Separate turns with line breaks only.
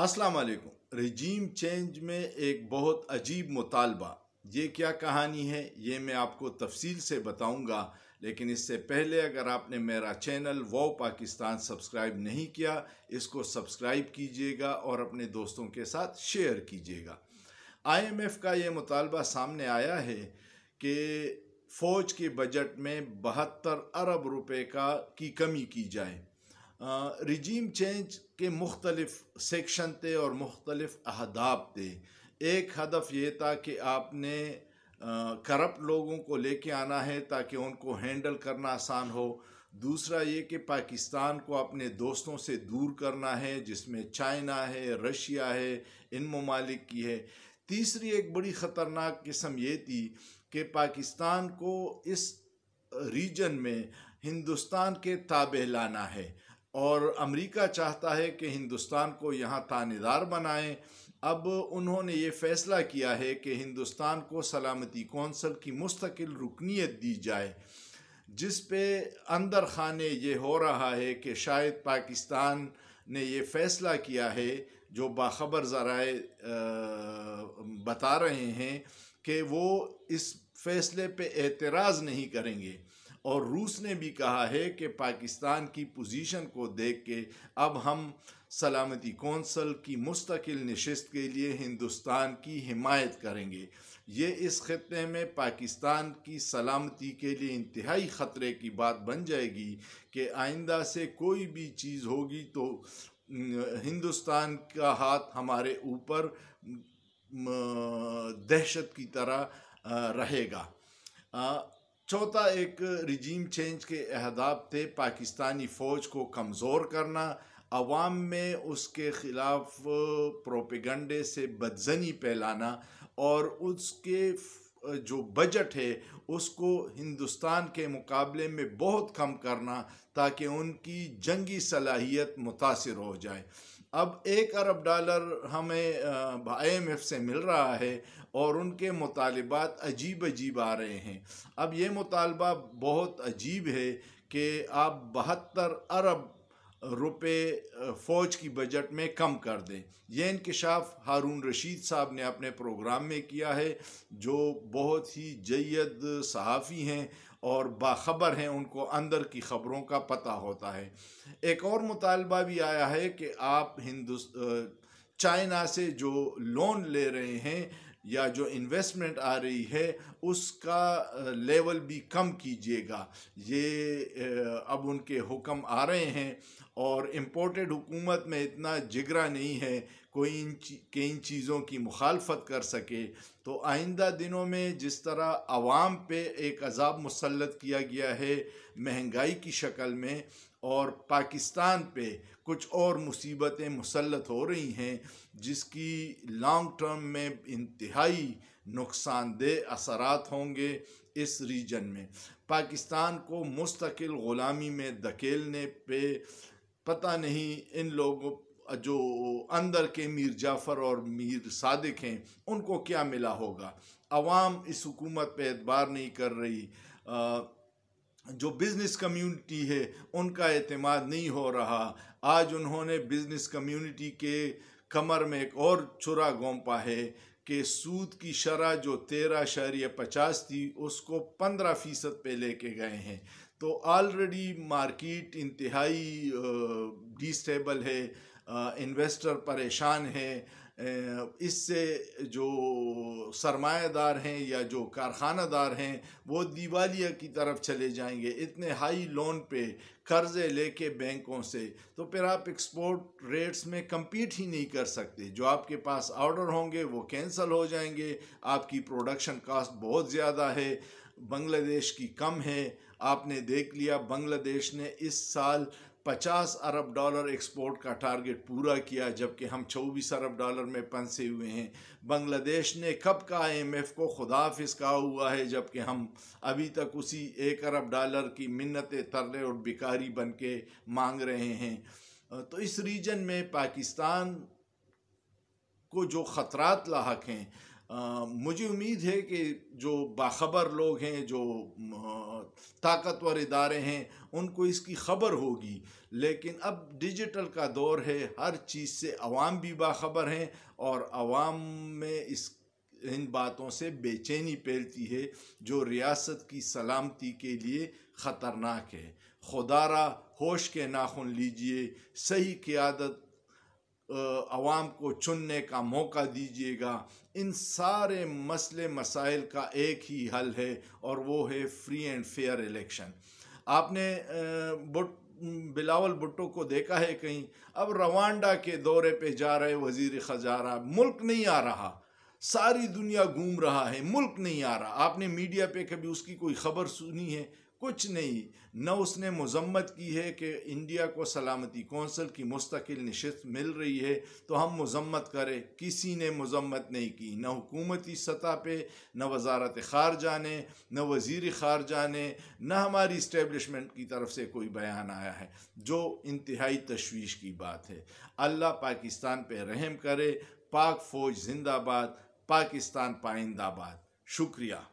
अस्सलाम वालेकुम regime change में एक बहुत अजीब मुतालबा ये क्या कहानी है ये मैं आपको तफसील से बताऊंगा लेकिन इससे पहले अगर आपने मेरा चैनल वो पाकिस्तान सब्सक्राइब नहीं किया इसको सब्सक्राइब कीजिएगा और अपने दोस्तों के साथ शेयर कीजिएगा आईएमएफ का ये मुतालबा सामने आया है कि फ़ौज के बजट में बहत्तर अरब रुपए का की कमी की जाए रिजीम चेंज के मुख्तलफ सेक्शन थे और मुख्तलफ अहदाब थे एक हदफ ये था कि आपने करप्ट लोगों को लेके आना है ताकि उनको हैंडल करना आसान हो दूसरा ये कि पाकिस्तान को अपने दोस्तों से दूर करना है जिसमें चाइना है रशिया है इन ममालिक की है तीसरी एक बड़ी ख़तरनाक किस्म ये थी कि पाकिस्तान को इस रीजन में हिंदुस्तान के ताबे लाना है और अमेरिका चाहता है कि हिंदुस्तान को यहाँ तानेदार बनाएं अब उन्होंने ये फैसला किया है कि हिंदुस्तान को सलामती कौंसल की मुस्तकिल रुकनीत दी जाए जिस पे अंदर खाने ये हो रहा है कि शायद पाकिस्तान ने ये फैसला किया है जो बाखबर ज़राए बता रहे हैं कि वो इस फैसले पे एतराज़ नहीं करेंगे और रूस ने भी कहा है कि पाकिस्तान की पोजीशन को देख के अब हम सलामती कौंसल की मुस्तकिल नशस्त के लिए हिंदुस्तान की हिमायत करेंगे ये इस ख़त्े में पाकिस्तान की सलामती के लिए इंतहाई ख़तरे की बात बन जाएगी कि आइंदा से कोई भी चीज़ होगी तो हिंदुस्तान का हाथ हमारे ऊपर दहशत की तरह रहेगा चौथा एक रिजीम चेंज के अहदाब थे पाकिस्तानी फ़ौज को कमज़ोर करना अवाम में उसके ख़िलाफ़ प्रोपिगंडे से बदजनी फैलाना और उसके जो बजट है उसको हिंदुस्तान के मुकाबले में बहुत कम करना ताकि उनकी जंगी सलाहियत मुतासर हो जाए अब एक अरब डॉलर हमें आई एम एफ से मिल रहा है और उनके मुतालबात अजीब अजीब आ रहे हैं अब ये मुतालबा बहुत अजीब है कि आप बहत्तर अरब रुपए फ़ौज की बजट में कम कर दें यह इनकशाफ़ हारून रशीद साहब ने अपने प्रोग्राम में किया है जो बहुत ही जयद सहाफ़ी हैं और बाखबर हैं उनको अंदर की ख़बरों का पता होता है एक और मुतालबा भी आया है कि आप हिंदुस्त चाइना से जो लोन ले रहे हैं या जो इन्वेस्टमेंट आ रही है उसका लेवल भी कम कीजिएगा ये अब उनके हुक्म आ रहे हैं और इम्पोर्टेड हुकूमत में इतना जिगरा नहीं है कोई इन के इन चीज़ों की मुखालफत कर सके तो आइंदा दिनों में जिस तरह आवाम पे एक अजाब मुसलत किया गया है महंगाई की शक्ल में और पाकिस्तान पे कुछ और मुसीबतें मुसलत हो रही हैं जिसकी लॉन्ग टर्म में इंतहाई नुकसानदेह असरात होंगे इस रीजन में पाकिस्तान को मुस्तकिल ग़ुलामी में धकेलने पे पता नहीं इन लोगों जो अंदर के मीर जाफ़र और मीर सादिक हैं उनको क्या मिला होगा आवाम इस हुकूमत पे एतबार नहीं कर रही आ, जो बिज़नेस कम्युनिटी है उनका अतमाद नहीं हो रहा आज उन्होंने बिज़नेस कम्युनिटी के कमर में एक और छुरा गोंपा है कि सूद की शरह जो तेरह शहरिय पचास थी उसको पंद्रह फ़ीसद पे लेके गए हैं तो ऑलरेडी मार्किट इंतहाई डिस्टेबल है इन्वेस्टर परेशान है इससे जो सरमादार हैं या जो कारखाना दार हैं वो दिवालिया की तरफ चले जाएंगे इतने हाई लोन पे कर्ज़े लेके बैंकों से तो फिर आप एक्सपोर्ट रेट्स में कम्पीट ही नहीं कर सकते जो आपके पास ऑर्डर होंगे वो कैंसिल हो जाएंगे आपकी प्रोडक्शन कास्ट बहुत ज़्यादा है बांग्लादेश की कम है आपने देख लिया बांग्लादेश ने इस साल पचास अरब डॉलर एक्सपोर्ट का टारगेट पूरा किया जबकि हम चौबीस अरब डॉलर में पंसे हुए हैं बांग्लादेश ने कब का एम एफ़ को खुदाफिस कहा हुआ है जबकि हम अभी तक उसी एक अरब डॉलर की मिन्नत तरले और बिकारी बन के मांग रहे हैं तो इस रीजन में पाकिस्तान को जो ख़तरात लाक हैं आ, मुझे उम्मीद है कि जो बाखबर लोग हैं जो ताकतवर इदारे हैं उनको इसकी ख़बर होगी लेकिन अब डिजिटल का दौर है हर चीज़ से अवाम भी बाखबर हैं और आवाम में इस इन बातों से बेचैनी फैलती है जो रियासत की सलामती के लिए ख़तरनाक है खुदारा होश के नाखुन लीजिए सही क़्यादत आवाम को चुनने का मौका दीजिएगा इन सारे मसले मसाइल का एक ही हल है और वो है फ्री एंड फेयर इलेक्शन आपने बुट बिलावल भुट्टो को देखा है कहीं अब रवांडा के दौरे पे जा रहे वजीर खजारा मुल्क नहीं आ रहा सारी दुनिया घूम रहा है मुल्क नहीं आ रहा आपने मीडिया पे कभी उसकी कोई खबर सुनी है कुछ नहीं न उसने मजम्मत की है कि इंडिया को सलामती कौंसिल की मुस्तकिल नशत मिल रही है तो हम मजम्मत करें किसी ने मजम्मत नहीं की न हुकूमती सतह पर न वजारत खारजा ने न वज़ी खारजा ने न हमारी इस्टेबलिशमेंट की तरफ से कोई बयान आया है जो इंतहाई तशवीश की बात है अल्लाह पाकिस्तान पर रहम करे पाक फ़ौज जिंदाबाद पाकिस्तान पाइंदाबाद शुक्रिया